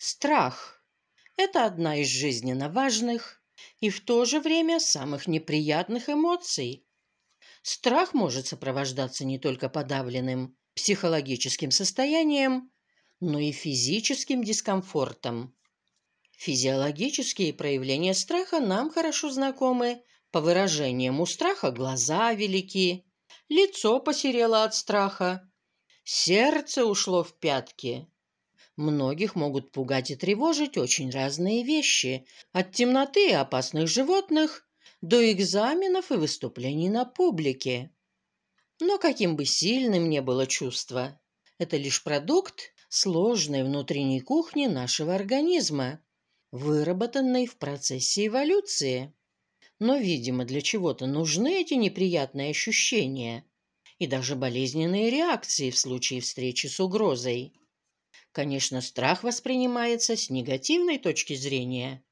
Страх – это одна из жизненно важных и в то же время самых неприятных эмоций. Страх может сопровождаться не только подавленным психологическим состоянием, но и физическим дискомфортом. Физиологические проявления страха нам хорошо знакомы. По выражениям у страха глаза велики, лицо посерело от страха, сердце ушло в пятки, Многих могут пугать и тревожить очень разные вещи, от темноты и опасных животных до экзаменов и выступлений на публике. Но каким бы сильным ни было чувство, это лишь продукт сложной внутренней кухни нашего организма, выработанной в процессе эволюции. Но, видимо, для чего-то нужны эти неприятные ощущения и даже болезненные реакции в случае встречи с угрозой. Конечно, страх воспринимается с негативной точки зрения.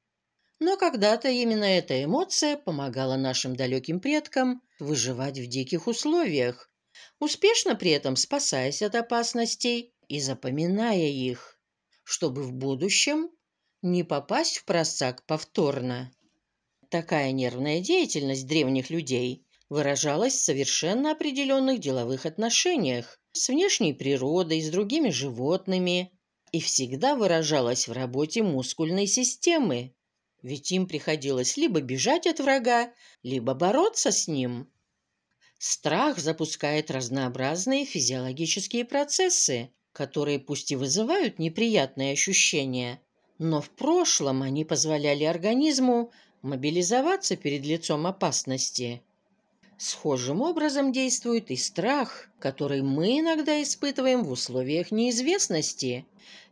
Но когда-то именно эта эмоция помогала нашим далеким предкам выживать в диких условиях, успешно при этом спасаясь от опасностей и запоминая их, чтобы в будущем не попасть в просак повторно. Такая нервная деятельность древних людей выражалась в совершенно определенных деловых отношениях с внешней природой, с другими животными, и всегда выражалась в работе мускульной системы, ведь им приходилось либо бежать от врага, либо бороться с ним. Страх запускает разнообразные физиологические процессы, которые пусть и вызывают неприятные ощущения, но в прошлом они позволяли организму мобилизоваться перед лицом опасности Схожим образом действует и страх, который мы иногда испытываем в условиях неизвестности.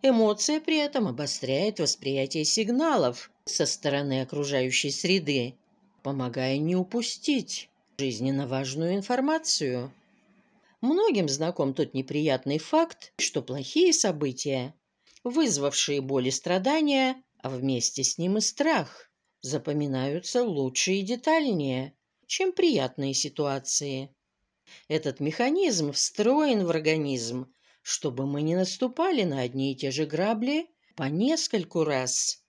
Эмоция при этом обостряет восприятие сигналов со стороны окружающей среды, помогая не упустить жизненно важную информацию. Многим знаком тот неприятный факт, что плохие события, вызвавшие боль и страдания, а вместе с ним и страх, запоминаются лучше и детальнее – чем приятные ситуации. Этот механизм встроен в организм, чтобы мы не наступали на одни и те же грабли по нескольку раз.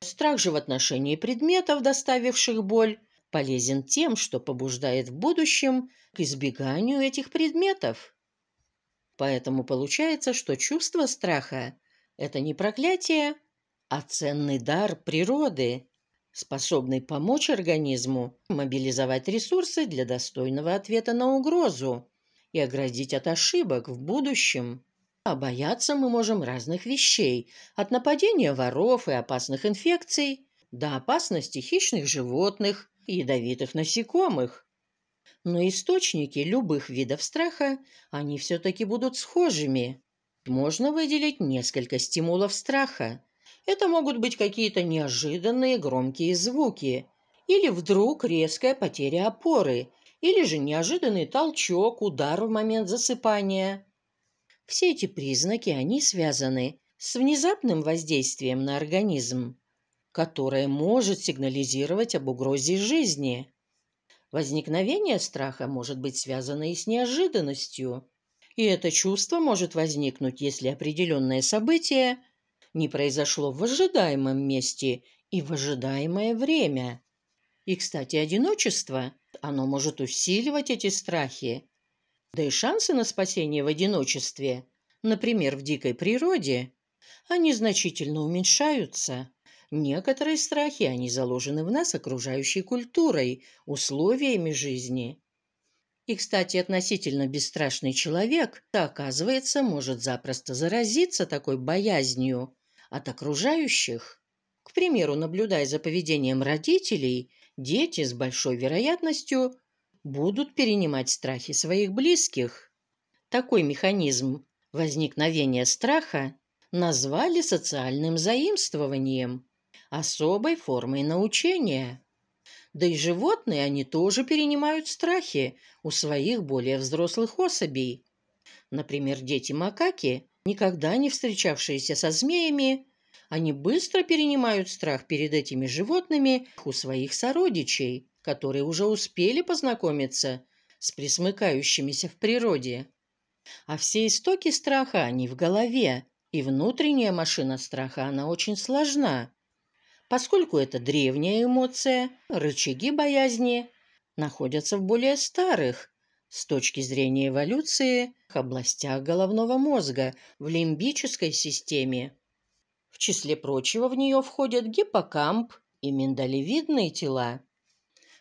Страх же в отношении предметов, доставивших боль, полезен тем, что побуждает в будущем к избеганию этих предметов. Поэтому получается, что чувство страха – это не проклятие, а ценный дар природы, способный помочь организму мобилизовать ресурсы для достойного ответа на угрозу и оградить от ошибок в будущем. А бояться мы можем разных вещей, от нападения воров и опасных инфекций до опасности хищных животных и ядовитых насекомых. Но источники любых видов страха, они все-таки будут схожими. Можно выделить несколько стимулов страха, это могут быть какие-то неожиданные громкие звуки, или вдруг резкая потеря опоры, или же неожиданный толчок, удар в момент засыпания. Все эти признаки, они связаны с внезапным воздействием на организм, которое может сигнализировать об угрозе жизни. Возникновение страха может быть связано и с неожиданностью. И это чувство может возникнуть, если определенное событие – не произошло в ожидаемом месте и в ожидаемое время. И, кстати, одиночество, оно может усиливать эти страхи. Да и шансы на спасение в одиночестве, например, в дикой природе, они значительно уменьшаются. Некоторые страхи, они заложены в нас окружающей культурой, условиями жизни. И, кстати, относительно бесстрашный человек, оказывается, может запросто заразиться такой боязнью, от окружающих. К примеру, наблюдая за поведением родителей, дети с большой вероятностью будут перенимать страхи своих близких. Такой механизм возникновения страха назвали социальным заимствованием, особой формой научения. Да и животные, они тоже перенимают страхи у своих более взрослых особей. Например, дети-макаки никогда не встречавшиеся со змеями, они быстро перенимают страх перед этими животными у своих сородичей, которые уже успели познакомиться с присмыкающимися в природе. А все истоки страха, они в голове, и внутренняя машина страха, она очень сложна. Поскольку это древняя эмоция, рычаги боязни находятся в более старых, с точки зрения эволюции областях головного мозга в лимбической системе. В числе прочего в нее входят гиппокамп и миндалевидные тела.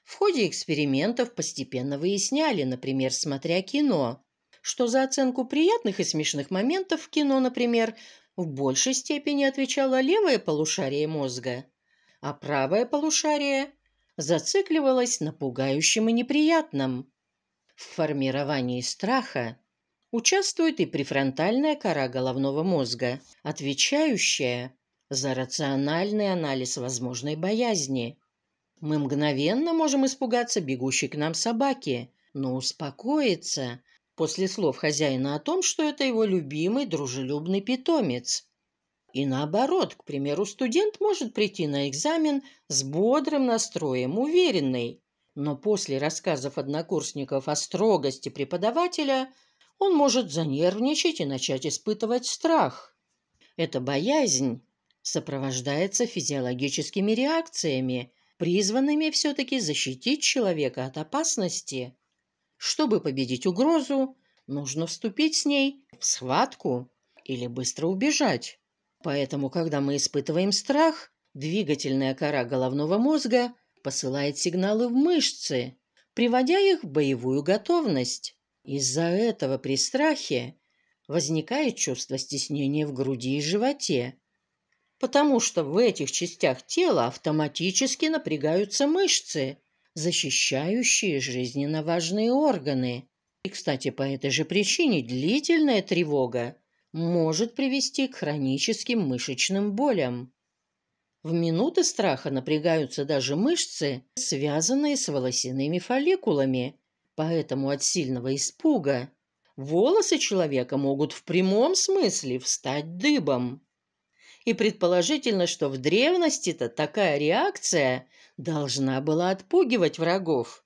В ходе экспериментов постепенно выясняли, например, смотря кино, что за оценку приятных и смешных моментов в кино, например, в большей степени отвечало левое полушарие мозга, а правое полушарие зацикливалось на пугающем и неприятном. В формировании страха участвует и префронтальная кора головного мозга, отвечающая за рациональный анализ возможной боязни. Мы мгновенно можем испугаться бегущей к нам собаки, но успокоиться после слов хозяина о том, что это его любимый дружелюбный питомец. И наоборот, к примеру, студент может прийти на экзамен с бодрым настроем, уверенный, но после рассказов однокурсников о строгости преподавателя он может занервничать и начать испытывать страх. Эта боязнь сопровождается физиологическими реакциями, призванными все-таки защитить человека от опасности. Чтобы победить угрозу, нужно вступить с ней в схватку или быстро убежать. Поэтому, когда мы испытываем страх, двигательная кора головного мозга посылает сигналы в мышцы, приводя их в боевую готовность. Из-за этого при страхе возникает чувство стеснения в груди и животе, потому что в этих частях тела автоматически напрягаются мышцы, защищающие жизненно важные органы. И, кстати, по этой же причине длительная тревога может привести к хроническим мышечным болям. В минуты страха напрягаются даже мышцы, связанные с волосяными фолликулами. Поэтому от сильного испуга волосы человека могут в прямом смысле встать дыбом. И предположительно, что в древности-то такая реакция должна была отпугивать врагов.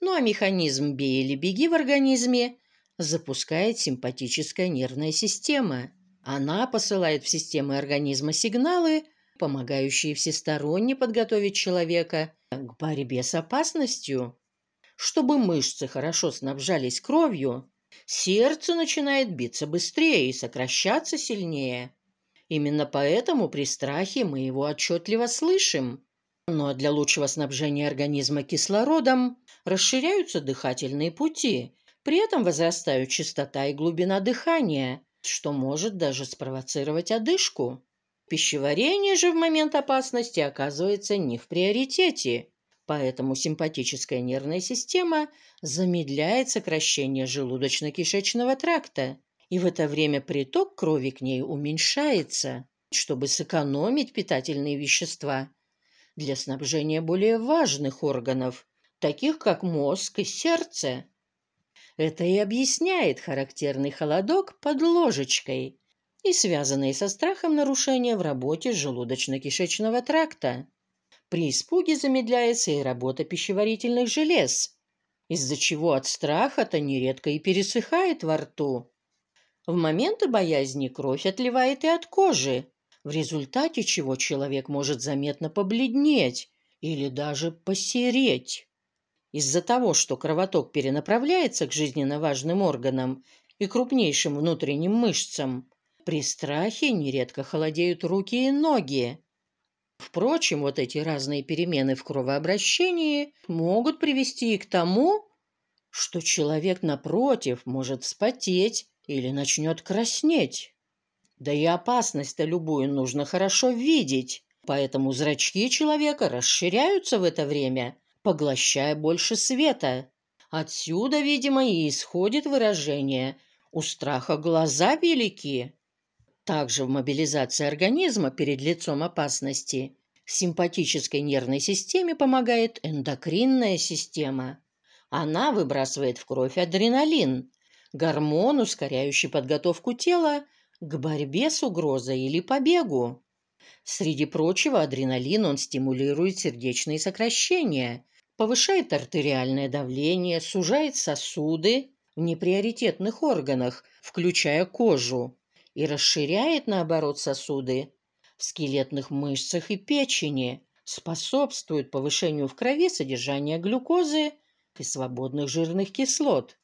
Ну а механизм «бей или беги» в организме запускает симпатическая нервная система. Она посылает в системы организма сигналы – помогающие всесторонне подготовить человека к борьбе с опасностью. Чтобы мышцы хорошо снабжались кровью, сердце начинает биться быстрее и сокращаться сильнее. Именно поэтому при страхе мы его отчетливо слышим. Но для лучшего снабжения организма кислородом расширяются дыхательные пути, при этом возрастают частота и глубина дыхания, что может даже спровоцировать одышку. Пищеварение же в момент опасности оказывается не в приоритете, поэтому симпатическая нервная система замедляет сокращение желудочно-кишечного тракта, и в это время приток крови к ней уменьшается, чтобы сэкономить питательные вещества для снабжения более важных органов, таких как мозг и сердце. Это и объясняет характерный холодок под ложечкой – и связанные со страхом нарушения в работе желудочно-кишечного тракта. При испуге замедляется и работа пищеварительных желез, из-за чего от страха-то нередко и пересыхает во рту. В моменты боязни кровь отливает и от кожи, в результате чего человек может заметно побледнеть или даже посереть. Из-за того, что кровоток перенаправляется к жизненно важным органам и крупнейшим внутренним мышцам, при страхе нередко холодеют руки и ноги. Впрочем, вот эти разные перемены в кровообращении могут привести и к тому, что человек, напротив, может вспотеть или начнет краснеть. Да и опасность-то любую нужно хорошо видеть, поэтому зрачки человека расширяются в это время, поглощая больше света. Отсюда, видимо, и исходит выражение «у страха глаза велики» также в мобилизации организма перед лицом опасности. Симпатической нервной системе помогает эндокринная система. Она выбрасывает в кровь адреналин, гормон, ускоряющий подготовку тела к борьбе с угрозой или побегу. Среди прочего, адреналин он стимулирует сердечные сокращения, повышает артериальное давление, сужает сосуды в неприоритетных органах, включая кожу, и расширяет, наоборот, сосуды в скелетных мышцах и печени, способствует повышению в крови содержания глюкозы и свободных жирных кислот.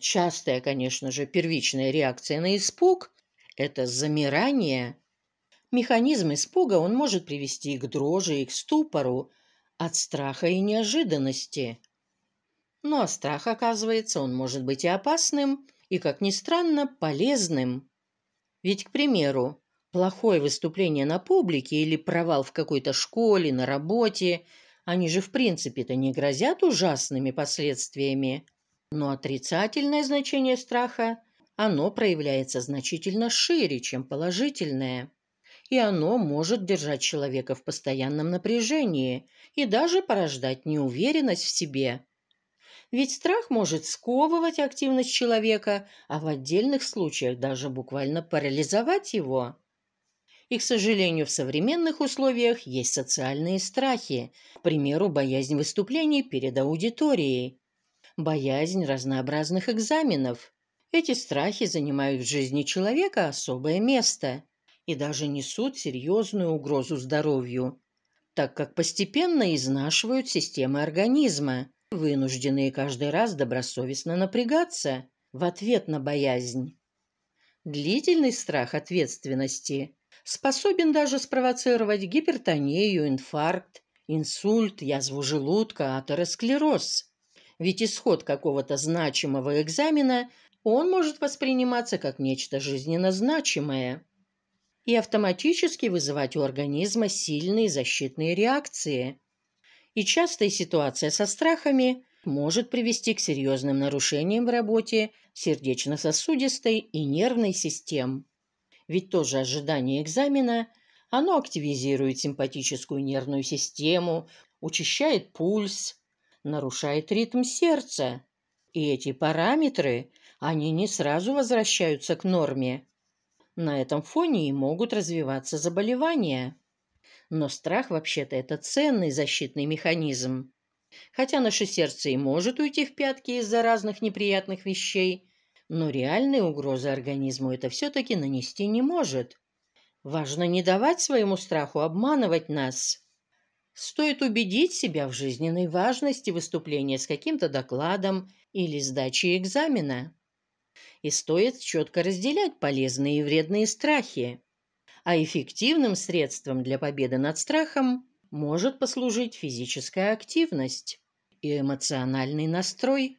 Частая, конечно же, первичная реакция на испуг – это замирание. Механизм испуга он может привести к дрожи, и к ступору от страха и неожиданности. Но ну, а страх, оказывается, он может быть и опасным, и, как ни странно, полезным. Ведь, к примеру, плохое выступление на публике или провал в какой-то школе, на работе, они же в принципе-то не грозят ужасными последствиями. Но отрицательное значение страха, оно проявляется значительно шире, чем положительное. И оно может держать человека в постоянном напряжении и даже порождать неуверенность в себе, ведь страх может сковывать активность человека, а в отдельных случаях даже буквально парализовать его. И, к сожалению, в современных условиях есть социальные страхи, к примеру, боязнь выступлений перед аудиторией, боязнь разнообразных экзаменов. Эти страхи занимают в жизни человека особое место и даже несут серьезную угрозу здоровью, так как постепенно изнашивают системы организма, вынужденные каждый раз добросовестно напрягаться в ответ на боязнь. Длительный страх ответственности способен даже спровоцировать гипертонию, инфаркт, инсульт, язву желудка, атеросклероз. Ведь исход какого-то значимого экзамена он может восприниматься как нечто жизненно значимое и автоматически вызывать у организма сильные защитные реакции и частая ситуация со страхами может привести к серьезным нарушениям в работе сердечно-сосудистой и нервной систем. Ведь тоже ожидание экзамена, оно активизирует симпатическую нервную систему, учащает пульс, нарушает ритм сердца. И эти параметры, они не сразу возвращаются к норме. На этом фоне и могут развиваться заболевания. Но страх, вообще-то, это ценный защитный механизм. Хотя наше сердце и может уйти в пятки из-за разных неприятных вещей, но реальной угрозы организму это все-таки нанести не может. Важно не давать своему страху обманывать нас. Стоит убедить себя в жизненной важности выступления с каким-то докладом или сдачи экзамена. И стоит четко разделять полезные и вредные страхи а эффективным средством для победы над страхом может послужить физическая активность и эмоциональный настрой,